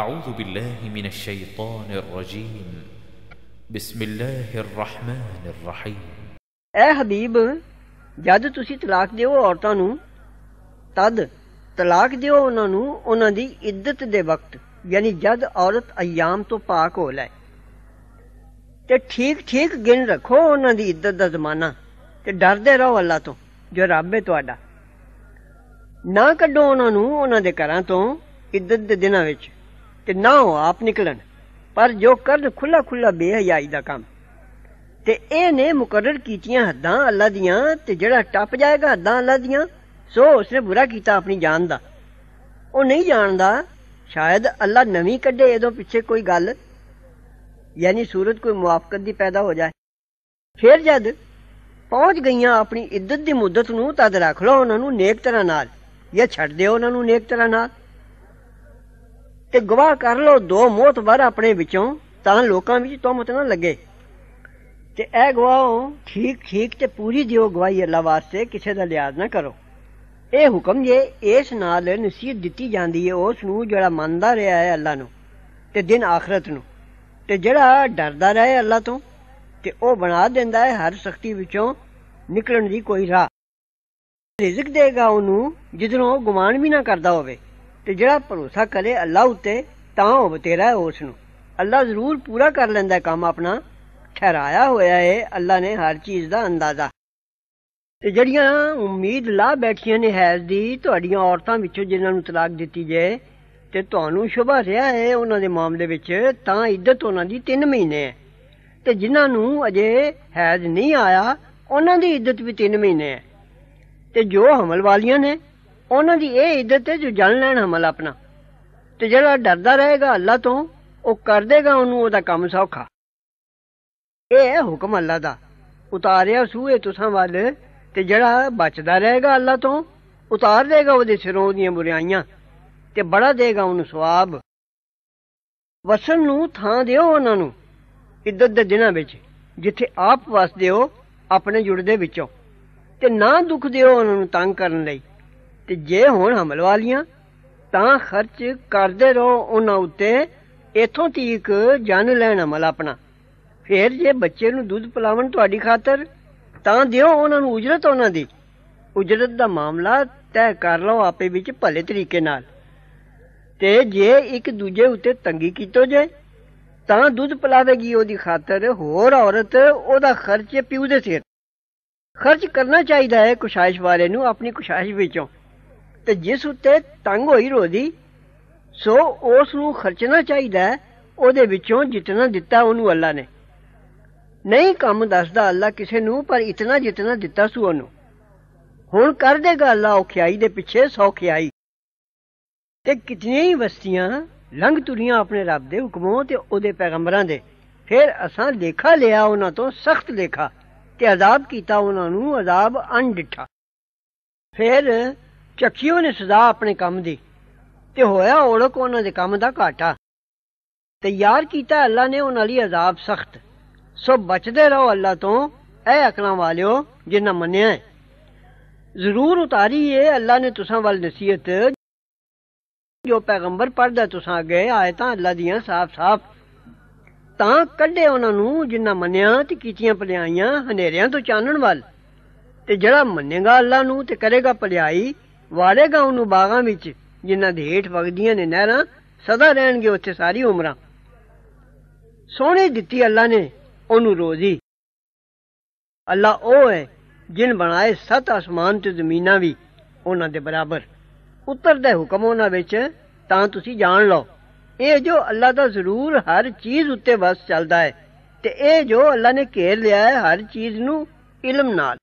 أعوذ بالله من الشيطان الرجيم بسم الله الرحمن الرحيم ਐ ਹਬੀਬ ਜਦ ਤੁਸੀਂ ਤਲਾਕ ਦਿਓ ਔਰਤਾਂ ਨੂੰ ਤਦ ਤਲਾਕ ਦਿਓ ਉਹਨਾਂ ਨੂੰ ਉਹਨਾਂ ਦੀ ਇੱਜ਼ਤ ਦੇ ਵਕਤ ਯਾਨੀ ਜਦ ਔਰਤ ਅਯਾਮ ਤੋਂ ਪਾਕ ਹੋ ਲੈ ਤੇ ਠੀਕ ਠੀਕ ਗਿਣ ਰੱਖੋ ਉਹਨਾਂ ਦੀ ਇੱਜ਼ਤ ਦਾ ਜ਼ਮਾਨਾ ਤੇ ਡਰਦੇ ਰਹੋ ਅੱਲਾ ਤੋਂ ਜੋ ਰੱਬ ਹੈ ਤੁਹਾਡਾ ਨਾ ਕੱਢੋ ਉਹਨਾਂ ਨੂੰ ਉਹਨਾਂ ਦੇ ਘਰਾਂ ਤੋਂ ਇੱਜ਼ਤ ਦੇ ਦਿਨਾਂ ਵਿੱਚ ਤੇ ਨਾ ਉਹ ਆਪ ਨਿਕਲਣ ਪਰ ਜੋ ਕਰਨ ਖੁੱਲਾ ਖੁੱਲਾ ਬੇਹਯਾਈ ਦਾ ਕੰਮ ਤੇ ਇਹ ਨੇ ਮੁਕਰਰ ਕੀਤੀਆਂ ਹੱਦਾਂ ਅੱਲਾ ਦੀਆਂ ਤੇ ਜਿਹੜਾ ਟੱਪ ਜਾਏਗਾ ਹੱਦਾਂ ਅੱਲਾ ਦੀਆਂ ਸੋ ਉਸਨੇ ਬੁਰਾ ਕੀਤਾ ਆਪਣੀ ਜਾਨ ਦਾ ਉਹ ਨਹੀਂ ਜਾਣਦਾ ਸ਼ਾਇਦ ਅੱਲਾ ਨਵੀਂ ਕੱਢੇ ਇਹਦੋਂ ਪਿੱਛੇ ਕੋਈ ਗੱਲ ਯਾਨੀ ਸੂਰਤ ਕੋਈ ਮੁਆਫਕਤ ਦੀ ਪੈਦਾ ਹੋ ਜਾਏ ਫਿਰ ਜਦ ਪਹੁੰਚ ਗਈਆਂ ਆਪਣੀ ਇੱਜ਼ਤ ਦੀ ਮੁੱਦਤ ਨੂੰ ਤਦ ਰੱਖ ਲਓ ਉਹਨਾਂ ਨੂੰ ਨੇਕ ਤਰ੍ਹਾਂ ਨਾਲ ਜਾਂ ਛੱਡ ਦਿਓ ਉਹਨਾਂ ਨੂੰ ਨੇਕ ਤਰ੍ਹਾਂ ਨਾਲ ਤੇ ਗਵਾਹ ਕਰ ਲੋ ਦੋ ਵਰ ਆਪਣੇ ਵਿੱਚੋਂ ਤਾਂ ਲੋਕਾਂ ਵਿੱਚ ਮਤ ਨਾ ਲੱਗੇ ਤੇ ਇਹ ਗਵਾਹ ਠੀਕ ਠੀਕ ਤੇ ਪੂਰੀ ਦਿਓ ਗਵਾਹੀ ਅੱਲਾ ਵਾਸਤੇ ਕਿਸੇ ਦਾ ਲਿਆਜ਼ ਨਾ ਕਰੋ ਇਹ ਹੁਕਮ ਜੇ ਇਸ ਨਾਲ ਨਸੀਹਤ ਦਿੱਤੀ ਜਾਂਦੀ ਹੈ ਉਸ ਨੂੰ ਜਿਹੜਾ ਮੰਨਦਾ ਰਿਹਾ ਹੈ ਅੱਲਾ ਨੂੰ ਤੇ ਦਿਨ ਆਖਰਤ ਨੂੰ ਤੇ ਜਿਹੜਾ ਡਰਦਾ ਰਹੇ ਅੱਲਾ ਤੋਂ ਤੇ ਉਹ ਬਣਾ ਦਿੰਦਾ ਹੈ ਹਰ ਸਖਤੀ ਵਿੱਚੋਂ ਨਿਕਲਣ ਦੀ ਕੋਈ ਰਾਹ ਰਿਜ਼ਕ ਦੇਗਾ ਉਹਨੂੰ ਜਿਦਨੋਂ ਉਹ ਗੁਮਾਨ ਵੀ ਨਾ ਕਰਦਾ ਹੋਵੇ ਤੇ ਜਿਹੜਾ ਭਰੋਸਾ ਕਰੇ ਅੱਲਾ ਉਤੇ ਤਾਂ ਉਹ ਤੇਰਾ ਉਸ ਨੂੰ ਅੱਲਾ ਜ਼ਰੂਰ ਪੂਰਾ ਕਰ ਲੈਂਦਾ ਕੰਮ ਆਪਣਾ ਠਹਿਰਾਇਆ ਹੋਇਆ ਹੈ ਅੱਲਾ ਨੇ ਹਰ ਚੀਜ਼ ਦਾ ਅੰਦਾਜ਼ਾ ਤੇ ਜਿਹੜੀਆਂ ਉਮੀਦ ਲਾ ਬੈਠੀਆਂ ਨੇ ਹੈਜ਼ ਦੀ ਤੁਹਾਡੀਆਂ ਔਰਤਾਂ ਵਿੱਚੋਂ ਜਿਨ੍ਹਾਂ ਨੂੰ ਤਲਾਕ ਦਿੱਤੀ ਜਾਏ ਤੇ ਤੁਹਾਨੂੰ ਸ਼ੁਭਾ ਰਿਹਾ ਹੈ ਉਹਨਾਂ ਦੇ ਮਾਮਲੇ ਵਿੱਚ ਤਾਂ ਇੱਦਤ ਉਹਨਾਂ ਦੀ 3 ਮਹੀਨੇ ਹੈ ਤੇ ਜਿਨ੍ਹਾਂ ਨੂੰ ਅਜੇ ਹੈਜ਼ ਨਹੀਂ ਆਇਆ ਉਹਨਾਂ ਦੀ ਇੱਦਤ ਵੀ 3 ਮਹੀਨੇ ਹੈ ਤੇ ਜੋ ਹਮਲ ਵਾਲੀਆਂ ਨੇ ਉਹਨਾਂ ਦੀ ਇਹ ਇੱਜ਼ਤ ਹੈ ਜੋ ਜਲ ਲੈਣ ਹਮਲ ਆਪਣਾ ਤੇ ਜਿਹੜਾ ਡਰਦਾ ਰਹੇਗਾ ਅੱਲਾ ਤੋਂ ਉਹ ਕਰ ਦੇਗਾ ਉਹਨੂੰ ਉਹਦਾ ਕੰਮ ਸੌਖਾ ਇਹ ਹੈ ਹੁਕਮ ਅੱਲਾ ਦਾ ਉਤਾਰਿਆ ਸੂਏ ਤੁਸਾਂ ਵੱਲ ਤੇ ਜਿਹੜਾ ਬਚਦਾ ਰਹੇਗਾ ਅੱਲਾ ਤੋਂ ਉਤਾਰ ਦੇਗਾ ਉਹਦੇ ਸਿਰੋਂ ਦੀਆਂ ਬੁਰਾਈਆਂ ਤੇ ਬੜਾ ਦੇਗਾ ਉਹਨੂੰ ਸਵਾਬ ਵਸਣ ਨੂੰ ਥਾਂ ਦਿਓ ਉਹਨਾਂ ਨੂੰ ਇੱਜ਼ਤ ਦੇ ਦਿਨਾਂ ਵਿੱਚ ਜਿੱਥੇ ਆਪ ਵਸਦੇ ਹੋ ਆਪਣੇ ਜੁੜਦੇ ਵਿੱਚੋਂ ਤੇ ਨਾ ਦੁੱਖ ਦਿਓ ਉਹਨਾਂ ਨੂੰ ਤੰਗ ਕਰਨ ਲਈ ਤੇ ਜੇ ਹੁਣ ਹਮਲ ਵਾਲੀਆਂ ਤਾਂ ਖਰਚ ਕਰਦੇ ਰਹੋ ਉਹਨਾਂ ਉੱਤੇ ਇਥੋਂ ਤੀਕ ਜਨ ਲੈਣ ਅਮਲ ਆਪਣਾ ਫੇਰ ਜੇ ਬੱਚੇ ਨੂੰ ਦੁੱਧ ਪਿਲਾਵਣ ਤੁਹਾਡੀ ਖਾਤਰ ਤਾਂ ਦਿਓ ਉਹਨਾਂ ਨੂੰ ਉਜਰਤ ਉਹਨਾਂ ਦੀ ਉਜਰਤ ਦਾ ਮਾਮਲਾ ਤੈਅ ਕਰ ਲਓ ਆਪੇ ਵਿੱਚ ਭਲੇ ਤਰੀਕੇ ਨਾਲ ਤੇ ਜੇ ਇੱਕ ਦੂਜੇ ਉੱਤੇ ਤੰਗੀ ਕੀਤੋ ਜੇ ਤਾਂ ਦੁੱਧ ਪਲਾਵੇਗੀ ਉਹਦੀ ਖਾਤਰ ਹੋਰ ਔਰਤ ਉਹਦਾ ਖਰਚ ਪਿਉ ਦੇ ਸਿਰ ਖਰਚ ਕਰਨਾ ਚਾਹੀਦਾ ਹੈ ਕੁਸ਼ਾਇਸ਼ ਵਾਲੇ ਨੂੰ ਆਪਣੀ ਕੁਸ਼ਾਇਸ਼ ਵਿੱਚੋਂ ਤੇ ਜਿਸ ਉੱਤੇ ਤੰਗ ਹੋਈ ਰੋਦੀ ਸੋ ਉਸ ਨੂੰ ਖਰਚਣਾ ਚਾਹੀਦਾ ਉਹਦੇ ਵਿੱਚੋਂ ਜਿਤਨਾ ਦਿੱਤਾ ਉਹਨੂੰ ਅੱਲਾ ਨੇ ਨਹੀਂ ਕੰਮ ਦੱਸਦਾ ਅੱਲਾ ਕਿਸੇ ਨੂੰ ਪਰ ਇਤਨਾ ਜਿਤਨਾ ਦਿੱਤਾ ਸੂ ਉਹਨੂੰ ਹੁਣ ਕਰ ਦੇਗਾ ਅੱਲਾ ਔਖਿਆਈ ਦੇ ਪਿੱਛੇ ਸੌਖਿਆਈ ਤੇ ਕਿਤਨੀਆਂ ਹੀ ਵਸਤੀਆਂ ਲੰਘ ਤੁਰੀਆਂ ਆਪਣੇ ਰੱਬ ਦੇ ਹੁਕਮੋਂ ਤੇ ਉਹਦੇ ਪੈਗੰਬਰਾਂ ਦੇ ਫਿਰ ਅਸਾਂ ਦੇਖਾ ਲਿਆ ਉਹਨਾਂ ਤੋਂ ਸਖਤ ਦੇਖਾ ਤੇ ਅਜ਼ਾਬ ਕੀਤਾ ਉਹਨਾਂ ਨੂੰ ਅਜ਼ਾਬ ਅਣਡਿੱਠਾ ਫਿਰ ਚੱਕੀ ਉਹਨੇ ਸਦਾ ਆਪਣੇ ਕੰਮ ਦੀ ਤੇ ਹੋਇਆ ਔੜਕ ਉਹਨਾਂ ਦੇ ਕੰਮ ਦਾ ਘਾਟਾ ਤਿਆਰ ਕੀਤਾ ਅੱਲਾ ਨੇ ਉਹਨਾਂ ਲਈ ਅਜ਼ਾਬ ਸਖਤ ਸੋ ਬਚਦੇ ਰਹੋ ਅੱਲਾ ਤੋਂ ਐ ਅਕਲਾਂ ਵਾਲਿਓ ਜਿਨ੍ਹਾਂ ਮੰਨਿਆ ਜ਼ਰੂਰ ਉਤਾਰੀ ਏ ਅੱਲਾ ਨੇ ਤੁਸਾਂ ਵੱਲ ਨਸੀਹਤ ਜੋ ਪੈਗੰਬਰ ਪੜਦਾ ਤੁਸਾਂ ਅੱਗੇ ਆਇਤਾਂ ਅੱਲਾ ਦੀਆਂ ਸਾਫ਼-ਸਾਫ਼ ਤਾਂ ਕੱਢੇ ਉਹਨਾਂ ਨੂੰ ਜਿਨ੍ਹਾਂ ਮੰਨਿਆ ਤੇ ਕੀਤੀਆਂ ਭਲਾਈਆਂ ਹਨੇਰਿਆਂ ਤੋਂ ਚਾਨਣ ਵੱਲ ਤੇ ਜਿਹੜਾ ਮੰਨੇਗਾ ਅੱਲਾ ਨੂੰ ਤੇ ਕਰੇਗਾ ਭਲਾਈ ਵਾੜੇਗਾ ਨੂੰ ਬਾਗਾਂ ਵਿੱਚ ਜਿਨ੍ਹਾਂ ਦੇ ਹੇਠ ਵਗਦੀਆਂ ਨੇ ਨਹਿਰਾਂ ਸਦਾ ਰਹਿਣਗੇ ਉੱਥੇ ਸਾਰੀ ਉਮਰਾਂ ਸੋਹਣੀ ਦਿੱਤੀ ਅੱਲਾ ਨੇ ਉਹਨੂੰ ਰੋਜ਼ੀ ਅੱਲਾ ਉਹ ਹੈ ਜਿਨ ਬਣਾਏ ਸੱਤ ਅਸਮਾਨ ਤੇ ਜ਼ਮੀਨਾਂ ਵੀ ਉਹਨਾਂ ਦੇ ਬਰਾਬਰ ਉਤਰਦੇ ਹੁਕਮ ਉਹਨਾਂ ਵਿੱਚ ਤਾਂ ਤੁਸੀਂ ਜਾਣ ਲਓ ਇਹ ਜੋ ਅੱਲਾ ਦਾ ਜ਼ਰੂਰ ਹਰ ਚੀਜ਼ ਉੱਤੇ ਵਸ ਚੱਲਦਾ ਹੈ ਤੇ ਇਹ ਜੋ ਅੱਲਾ ਨੇ ਘੇਰ ਲਿਆ ਹੈ ਹਰ ਚੀਜ਼ ਨੂੰ ਇਲਮ ਨਾਲ